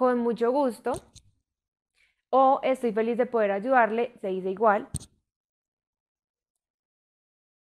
con mucho gusto. O estoy feliz de poder ayudarle, se dice igual.